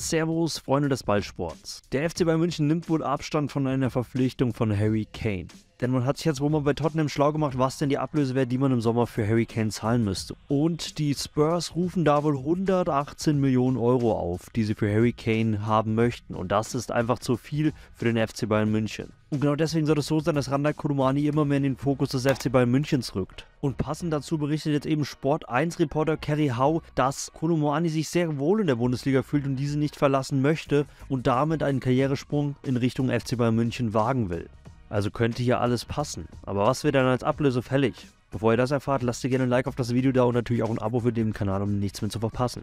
Servus, Freunde des Ballsports. Der FC Bayern München nimmt wohl Abstand von einer Verpflichtung von Harry Kane. Denn man hat sich jetzt wohl mal bei Tottenham schlau gemacht, was denn die Ablöse wäre, die man im Sommer für Harry Kane zahlen müsste. Und die Spurs rufen da wohl 118 Millionen Euro auf, die sie für Harry Kane haben möchten. Und das ist einfach zu viel für den FC Bayern München. Und genau deswegen soll es so sein, dass Randa Kolumani immer mehr in den Fokus des FC Bayern Münchens rückt. Und passend dazu berichtet jetzt eben Sport1-Reporter Kerry Howe, dass Kolumani sich sehr wohl in der Bundesliga fühlt und diese nicht verlassen möchte und damit einen Karrieresprung in Richtung FC Bayern München wagen will. Also könnte hier alles passen. Aber was wird dann als Ablöse fällig? Bevor ihr das erfahrt, lasst ihr gerne ein Like auf das Video da und natürlich auch ein Abo für den Kanal, um nichts mehr zu verpassen.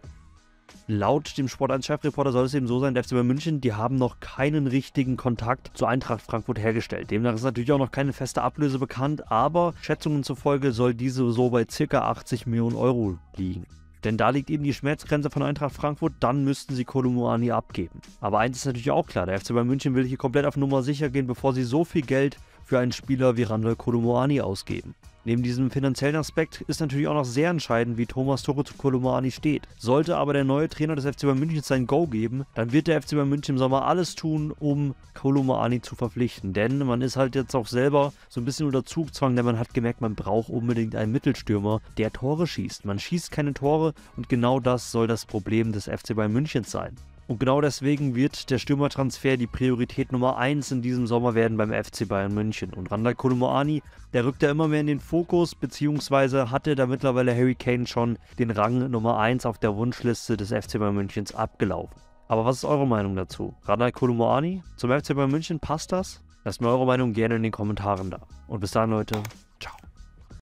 Laut dem Sport 1 Chefreporter soll es eben so sein, der FC Bayern München, die haben noch keinen richtigen Kontakt zur Eintracht Frankfurt hergestellt. Demnach ist natürlich auch noch keine feste Ablöse bekannt, aber Schätzungen zufolge soll diese so bei ca. 80 Millionen Euro liegen. Denn da liegt eben die Schmerzgrenze von Eintracht Frankfurt, dann müssten sie Kolumuani abgeben. Aber eins ist natürlich auch klar, der FC Bayern München will hier komplett auf Nummer sicher gehen, bevor sie so viel Geld für einen Spieler wie Randall Kolumuani ausgeben. Neben diesem finanziellen Aspekt ist natürlich auch noch sehr entscheidend, wie Thomas Toro zu Kolomani steht. Sollte aber der neue Trainer des FC Bayern München sein Go geben, dann wird der FC Bayern München im Sommer alles tun, um Kolomani zu verpflichten. Denn man ist halt jetzt auch selber so ein bisschen unter Zugzwang, denn man hat gemerkt, man braucht unbedingt einen Mittelstürmer, der Tore schießt. Man schießt keine Tore und genau das soll das Problem des FC Bayern München sein. Und genau deswegen wird der Stürmertransfer die Priorität Nummer 1 in diesem Sommer werden beim FC Bayern München. Und Randall Kolomoani, der rückt ja immer mehr in den Fokus, beziehungsweise hatte da mittlerweile Harry Kane schon den Rang Nummer 1 auf der Wunschliste des FC Bayern Münchens abgelaufen. Aber was ist eure Meinung dazu? Randall Kolomoani zum FC Bayern München, passt das? Lasst mir eure Meinung gerne in den Kommentaren da. Und bis dann, Leute,